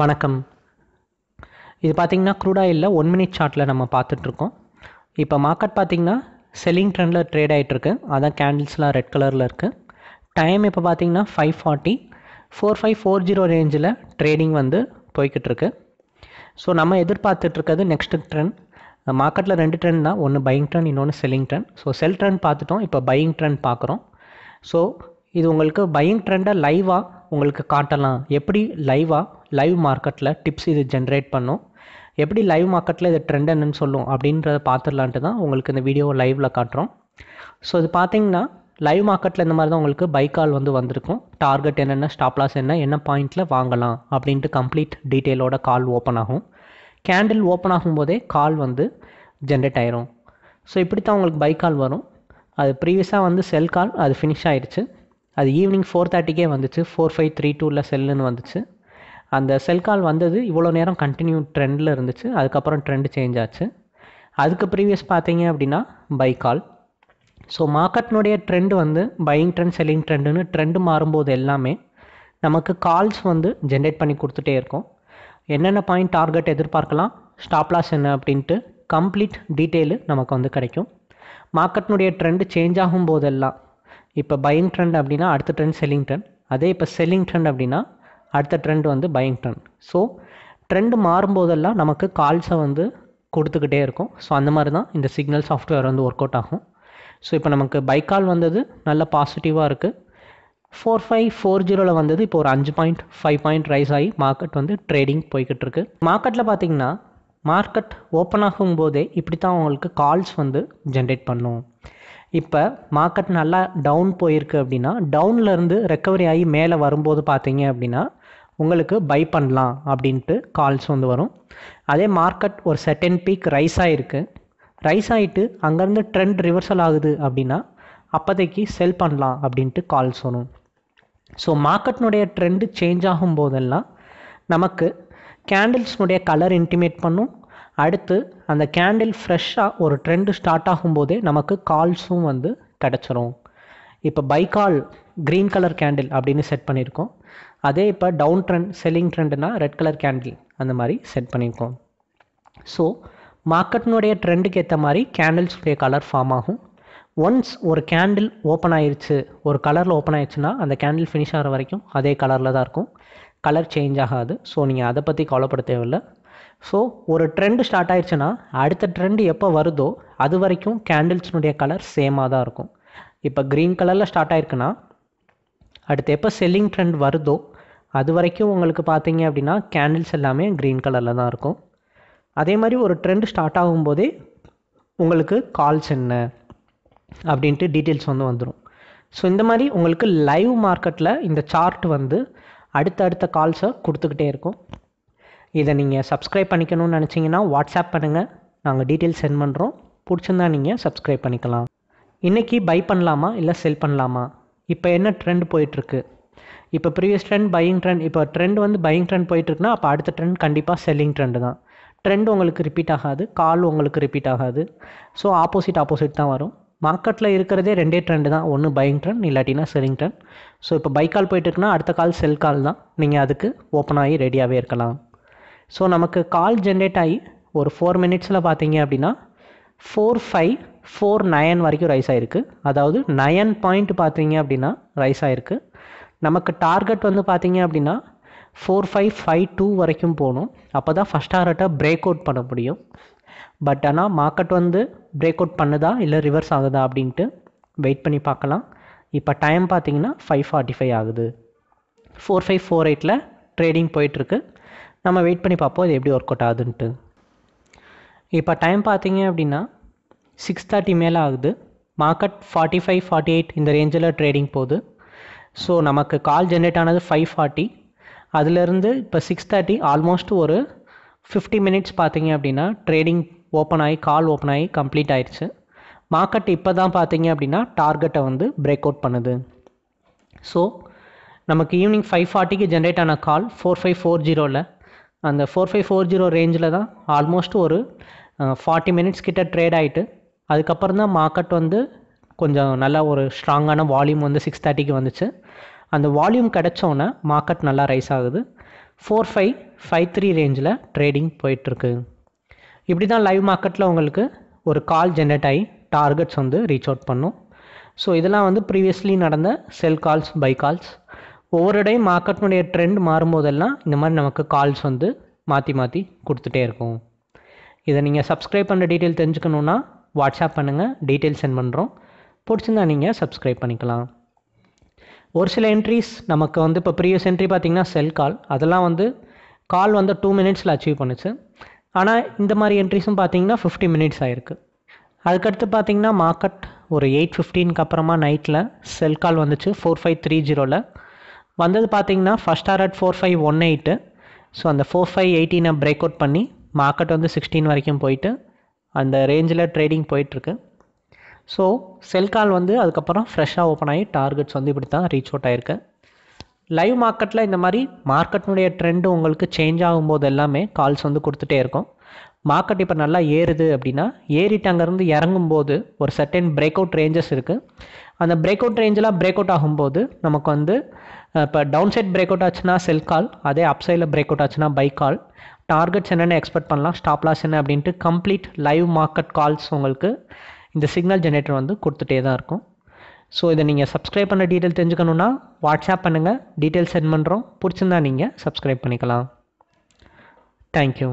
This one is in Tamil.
வணக்கம் இது பார்த்தீங்கன்னா க்ரூட் ஆயிலில் ஒன் மினிட் சார்ட்டில் நம்ம பார்த்துட்ருக்கோம் இப்போ மார்க்கெட் பார்த்தீங்கன்னா செல்லிங் ட்ரெண்டில் ட்ரேட் ஆகிட்டுருக்கு அதான் கேண்டில்ஸ்லாம் ரெட் கலரில் இருக்குது டைம் இப்போ பார்த்திங்கன்னா five forty four five four zero ரேஞ்சில் ட்ரேடிங் வந்து போய்கிட்ருக்கு ஸோ நம்ம எதிர்பார்த்துட்ருக்கிறது நெக்ஸ்ட்டு ட்ரெண்ட் மார்க்கெட்டில் ரெண்டு ட்ரெண்ட் தான் ஒன்று பையிங் ட்ரெண்ட் இன்னொன்று selling trend so sell trend பார்த்துட்டோம் இப்போ பையிங் ட்ரெண்ட் பார்க்குறோம் ஸோ இது உங்களுக்கு பையிங் ட்ரெண்டை லைவாக உங்களுக்கு காட்டலாம் எப்படி லைவாக லைவ் மார்க்கெட்டில் டிப்ஸ் இது ஜென்ரேட் பண்ணும் எப்படி லைவ் மார்க்கெட்டில் இது ட்ரெண்ட் என்னன்னு சொல்லும் அப்படின்றத பார்த்துடலான்ட்டு தான் உங்களுக்கு இந்த வீடியோ லைவில் காட்டுறோம் ஸோ இது பார்த்தீங்கன்னா லைவ் மார்க்கெட்டில் இந்த மாதிரி தான் உங்களுக்கு பை கால் வந்து வந்திருக்கும் டார்கெட் என்னென்ன ஸ்டாப் லாஸ் என்ன என்ன பாயிண்ட்டில் வாங்கலாம் அப்படின்ட்டு கம்ப்ளீட் டீட்டெயிலோட கால் ஓப்பன் ஆகும் கேண்டில் ஓப்பன் ஆகும்போதே கால் வந்து ஜென்ரேட் ஆயிரும் ஸோ இப்படி தான் உங்களுக்கு பை கால் வரும் அது ப்ரீவியஸாக வந்து செல் கால் அது ஃபினிஷ் ஆயிடுச்சு அது ஈவினிங் ஃபோர் தேர்ட்டிக்கே வந்துச்சு ஃபோர் ஃபைவ் த்ரீ டூவில் செல்லுன்னு வந்துச்சு அந்த செல் கால் வந்தது இவ்வளோ நேரம் கண்டினியூ ட்ரெண்டில் இருந்துச்சு அதுக்கப்புறம் ட்ரெண்ட் சேஞ்ச் ஆச்சு அதுக்கு ப்ரீவியஸ் பார்த்தீங்க அப்படின்னா பை கால் ஸோ மார்க்கெட்னுடைய ட்ரெண்ட் வந்து பையிங் ட்ரெண்ட் செல்லிங் ட்ரெண்டுன்னு ட்ரெண்டு மாறும்போது எல்லாமே நமக்கு கால்ஸ் வந்து ஜென்ரேட் பண்ணி கொடுத்துட்டே இருக்கும் என்னென்ன பாயிண்ட் டார்கெட் எதிர்பார்க்கலாம் ஸ்டாப்லாஸ் என்ன அப்படின்ட்டு கம்ப்ளீட் டீட்டெயிலு நமக்கு வந்து கிடைக்கும் மார்க்கெட்னுடைய ட்ரெண்டு சேஞ்ச் ஆகும் போதெல்லாம் இப்போ பையிங் ட்ரெண்ட் அப்படின்னா அடுத்த ட்ரெண்ட் செல்லிங் ட்ரெண்ட் அதே இப்போ செல்லிங் ட்ரெண்ட் அப்படின்னா அடுத்த ட்ரெண்ட் வந்து பையிங் ட்ரெண்ட் ஸோ ட்ரெண்ட் மாறும்போதெல்லாம் நமக்கு கால்ஸை வந்து கொடுத்துக்கிட்டே இருக்கும் ஸோ அந்த மாதிரி தான் இந்த சிக்னல் சாஃப்ட்வேர் வந்து ஒர்க் அவுட் ஆகும் ஸோ இப்போ நமக்கு பைக் கால் வந்தது நல்ல பாசிட்டிவாக இருக்குது ஃபோர் ஃபைவ் ஃபோர் ஜீரோவில் வந்தது இப்போ ஒரு அஞ்சு பாயிண்ட் ஃபைவ் பாயிண்ட் ரைஸ் ஆகி மார்க்கெட் வந்து ட்ரேடிங் போய்கிட்டு இருக்கு மார்க்கெட்டில் பார்த்தீங்கன்னா மார்க்கெட் ஓப்பன் ஆகும் போதே இப்படி தான் அவங்களுக்கு கால்ஸ் வந்து ஜென்ரேட் பண்ணும் இப்போ மார்க்கெட் நல்லா டவுன் போயிருக்கு அப்படின்னா டவுன்லேருந்து ரெக்கவரி ஆகி மேலே வரும்போது பார்த்தீங்க அப்படின்னா உங்களுக்கு பை பண்ணலாம் அப்படின்ட்டு கால்ஸ் வந்து வரும் அதே மார்க்கெட் ஒரு செட்டன் பீக் ரைஸ் ஆகிருக்கு ரைஸ் ஆகிட்டு அங்கேருந்து ட்ரெண்ட் ரிவர்சல் ஆகுது அப்படின்னா அப்போதைக்கு செல் பண்ணலாம் அப்படின்ட்டு கால்ஸ் வரும் ஸோ மார்க்கெட்னுடைய ட்ரெண்டு சேஞ்ச் ஆகும் போதெல்லாம் நமக்கு கேண்டில்ஸ்னுடைய கலர் இன்டிமேட் பண்ணும் அடுத்து அந்த கேண்டில் ஃப்ரெஷ்ஷாக ஒரு ட்ரெண்டு ஸ்டார்ட் ஆகும்போதே நமக்கு கால்ஸும் வந்து கிடச்சிரும் இப்போ பைக்கால் க்ரீன் கலர் கேண்டில் அப்படின்னு செட் பண்ணியிருக்கோம் அதே இப்போ டவுன் ட்ரெண்ட் செல்லிங் ட்ரெண்டுனா ரெட் கலர் கேண்டில் அந்த மாதிரி செட் பண்ணியிருக்கோம் ஸோ மார்க்கெட்டினுடைய ட்ரெண்டுக்கு ஏற்ற மாதிரி கேண்டில்ஸுடைய கலர் ஃபார்ம் ஆகும் ஒன்ஸ் ஒரு கேண்டில் ஓப்பன் ஆயிடுச்சு ஒரு கலரில் ஓப்பன் ஆயிடுச்சுன்னா அந்த கேண்டில் ஃபினிஷ் ஆகிற வரைக்கும் அதே கலரில் தான் இருக்கும் கலர் சேஞ்ச் ஆகாது ஸோ நீங்கள் அதை பற்றி கவலைப்பட தேவையில்லை ஸோ ஒரு ட்ரெண்டு ஸ்டார்ட் ஆயிடுச்சுன்னா அடுத்த ட்ரெண்டு எப்போ வருதோ அது வரைக்கும் கேண்டில்ஸ்னுடைய கலர் சேமாக தான் இருக்கும் இப்போ க்ரீன் கலரில் ஸ்டார்ட் ஆயிருக்குன்னா அடுத்து எப்போ செல்லிங் ட்ரெண்ட் வருதோ அது வரைக்கும் உங்களுக்கு பார்த்தீங்க அப்படின்னா கேண்டில்ஸ் எல்லாமே க்ரீன் கலரில் தான் இருக்கும் அதே மாதிரி ஒரு ட்ரெண்ட் ஸ்டார்ட் ஆகும்போதே உங்களுக்கு கால்ஸ் என்ன அப்படின்ட்டு டீட்டெயில்ஸ் வந்து வந்துடும் ஸோ இந்த மாதிரி உங்களுக்கு லைவ் மார்க்கெட்டில் இந்த சார்ட் வந்து அடுத்தடுத்த கால்ஸை கொடுத்துக்கிட்டே இருக்கும் இதை நீங்கள் சப்ஸ்கிரைப் பண்ணிக்கணும்னு நினச்சிங்கன்னா வாட்ஸ்அப் பண்ணுங்கள் நாங்கள் டீட்டெயில்ஸ் சென்ட் பண்ணுறோம் பிடிச்சிருந்தா நீங்கள் சப்ஸ்கிரைப் பண்ணிக்கலாம் இன்றைக்கி பை பண்ணலாமா இல்லை செல் பண்ணலாமா இப்போ என்ன ட்ரெண்ட் போயிட்டுருக்கு இப்போ ப்ரீவியஸ் ட்ரெண்ட் பையிங் ட்ரெண்ட் இப்போ ட்ரெண்ட் வந்து பையிங் ட்ரெண்ட் போயிட்டுருக்குன்னா அப்போ அடுத்த ட்ரெண்ட் கண்டிப்பாக செல்லிங் ட்ரெண்டு தான் ட்ரெண்ட் உங்களுக்கு ரிப்பீட் ஆகாது கால் உங்களுக்கு ரிப்பீட் ஆகாது ஸோ ஆப்போசிட் ஆப்போசிட் தான் வரும் மார்க்கெட்டில் இருக்கிறதே ரெண்டே ட்ரெண்டு தான் ஒன்று பையிங் ட்ரெண்ட் இல்லாட்டினா செல்லிங் ட்ரெண்ட் ஸோ இப்போ பை கால் போயிட்டுருக்குன்னா அடுத்த கால் செல் கால் தான் நீங்கள் அதுக்கு ஓப்பன் ஆகி ரெடியாகவே இருக்கலாம் ஸோ நமக்கு கால் ஜென்ரேட் ஆகி ஒரு ஃபோர் மினிட்ஸில் பார்த்தீங்க அப்படின்னா ஃபோர் ஃபைவ் ஃபோர் நயன் வரைக்கும் ரைஸ் ஆகிருக்கு அதாவது நயன் பாயிண்ட் பார்த்தீங்க அப்படின்னா ரைஸ் ஆகிருக்கு நமக்கு டார்கெட் வந்து பார்த்தீங்க அப்படின்னா ஃபோர் ஃபைவ் ஃபைவ் டூ வரைக்கும் போகணும் அப்போ தான் ஃபஸ்ட் டார்கெட்டாக பிரேக் அவுட் பண்ண முடியும் பட் ஆனால் மார்க்கெட் வந்து பிரேக் அவுட் பண்ணுதா இல்லை ரிவர்ஸ் ஆகுதா அப்படின்ட்டு வெயிட் பண்ணி பார்க்கலாம் இப்போ டைம் பார்த்தீங்கன்னா ஃபைவ் ஃபார்ட்டி ஃபைவ் ஆகுது ஃபோர் ஃபைவ் ஃபோர் எயிட்டில் ட்ரேடிங் போயிட்டுருக்கு நம்ம வெயிட் பண்ணி பார்ப்போம் இது எப்படி ஒர்க் அவுட் ஆகுதுன்ட்டு இப்போ டைம் பார்த்தீங்க அப்படின்னா சிக்ஸ் தேர்ட்டி மேலே ஆகுது market forty five forty eight இந்த ரேஞ்சில் ட்ரேடிங் போகுது ஸோ நமக்கு கால் ஜென்ரேட் ஆனது ஃபைவ் ஃபார்ட்டி அதுலேருந்து இப்போ சிக்ஸ் தேர்ட்டி ஆல்மோஸ்ட் ஒரு ஃபிஃப்டி மினிட்ஸ் பார்த்தீங்க அப்படின்னா ட்ரேடிங் ஓப்பன் ஆகி கால் ஓப்பன் ஆகி கம்ப்ளீட் ஆயிடுச்சு மார்க்கெட் இப்போ தான் பார்த்தீங்க அப்படின்னா டார்கெட்டை வந்து பிரேக் அவுட் பண்ணுது ஸோ நமக்கு ஈவினிங் ஃபைவ் ஃபார்ட்டிக்கு ஜென்ரேட் ஆன கால் ஃபோர் ஃபைவ் ஃபோர் ஜீரோவில் அந்த ஃபோர் ஃபைவ் ஃபோர் ஜீரோ ரேஞ்சில் தான் ஆல்மோஸ்ட் ஒரு ஃபார்ட்டி மினிட்ஸ் கிட்ட ட்ரேட் ஆகிட்டு அதுக்கப்புறம் தான் மார்க்கெட் வந்து கொஞ்சம் நல்லா ஒரு ஸ்ட்ராங்கான வால்யூம் வந்து சிக்ஸ் தேர்ட்டிக்கு வந்துச்சு அந்த வால்யூம் கிடச்சோன்னே மார்க்கெட் நல்லா ரைஸ் ஆகுது ஃபோர் ஃபைவ் ஃபைவ் த்ரீ ரேஞ்சில் ட்ரேடிங் போயிட்டுருக்கு இப்படி தான் லைவ் மார்க்கெட்டில் உங்களுக்கு ஒரு கால் ஜென்ரேட் ஆகி டார்கெட்ஸ் வந்து ரீச் அவுட் பண்ணும் ஸோ இதெல்லாம் வந்து ப்ரீவியஸ்லி நடந்த செல் கால்ஸ் பை கால்ஸ் ஒவ்வொரு டைம் மார்க்கெட்னுடைய ட்ரெண்ட் மாறும்போதெல்லாம் இந்த மாதிரி நமக்கு கால்ஸ் வந்து மாற்றி மாற்றி கொடுத்துட்டே இருக்கும் இதை நீங்கள் சப்ஸ்கிரைப் பண்ணுற டீட்டெயில் தெரிஞ்சுக்கணுன்னா வாட்ஸ்அப் பண்ணுங்கள் டீட்டெயில் சென்ட் பண்ணுறோம் பிடிச்சிருந்தா நீங்கள் சப்ஸ்கிரைப் பண்ணிக்கலாம் ஒரு சில என்ட்ரிஸ் நமக்கு வந்து இப்போ ப்ரீவியஸ் என்ட்ரி பார்த்திங்கன்னா செல் கால் அதெல்லாம் வந்து கால் வந்து டூ மினிட்ஸில் அச்சீவ் பண்ணுச்சு ஆனால் இந்த மாதிரி என்ட்ரிஸும் பார்த்திங்கன்னா ஃபிஃப்டி மினிட்ஸ் ஆகிருக்கு அதுக்கடுத்து பார்த்திங்கன்னா மார்க்கெட் ஒரு எயிட் ஃபிஃப்டீனுக்கு அப்புறமா நைட்டில் செல் கால் வந்துச்சு ஃபோர் ஃபைவ் த்ரீ ஜீரோவில் வந்தது பார்த்திங்கன்னா first are at four five one eight so அந்த ஃபோர் ஃபைவ் எயிட்டீனை பிரேக் அவுட் பண்ணி மார்க்கெட் வந்து சிக்ஸ்டீன் வரைக்கும் போயிட்டு அந்த ரேஞ்சில் ட்ரேடிங் போயிட்டுருக்கு ஸோ செல் கால் வந்து அதுக்கப்புறம் ஃப்ரெஷ்ஷாக ஓப்பன் ஆகி டார்கெட்ஸ் வந்து இப்படி தான் ரீச் அவுட் ஆயிருக்கு லைவ் மார்க்கெட்டில் இந்த மாதிரி மார்க்கெட்டினுடைய ட்ரெண்டு உங்களுக்கு சேஞ்ச் ஆகும்போது எல்லாமே கால்ஸ் வந்து கொடுத்துட்டே இருக்கும் மார்க்கெட் இப்போ நல்லா ஏறுது அப்படின்னா ஏறிட்டு அங்கேருந்து இறங்கும்போது ஒரு சர்டன் பிரேக் அவுட் ரேஞ்சஸ் இருக்குது அந்த பிரேக் அவுட் ரேஞ்செலாம் பிரேக் அவுட் ஆகும்போது நமக்கு வந்து இப்போ டவுன் சைட் பிரேக் அவுட் ஆச்சுன்னா செல் கால் அதே அப் சைடில் பிரேக் அவுட் ஆச்சுன்னா பை கால் டார்கெட்ஸ் என்னென்ன எக்ஸ்பெக்ட் பண்ணலாம் ஸ்டாப் லாஸ் என்ன அப்படின்ட்டு கம்ப்ளீட் லைவ் மார்க்கெட் கால்ஸ் உங்களுக்கு இந்த சிக்னல் ஜென்ரேட்டர் வந்து கொடுத்துட்டே தான் இருக்கும் ஸோ இதை நீங்கள் சப்ஸ்கிரைப் பண்ண டீட்டெயில் தெரிஞ்சுக்கணுன்னா வாட்ஸ்அப் பண்ணுங்கள் டீட்டெயில் சென்ட் பண்ணுறோம் பிடிச்சிருந்தா நீங்கள் சப்ஸ்கிரைப் பண்ணிக்கலாம் தேங்க்யூ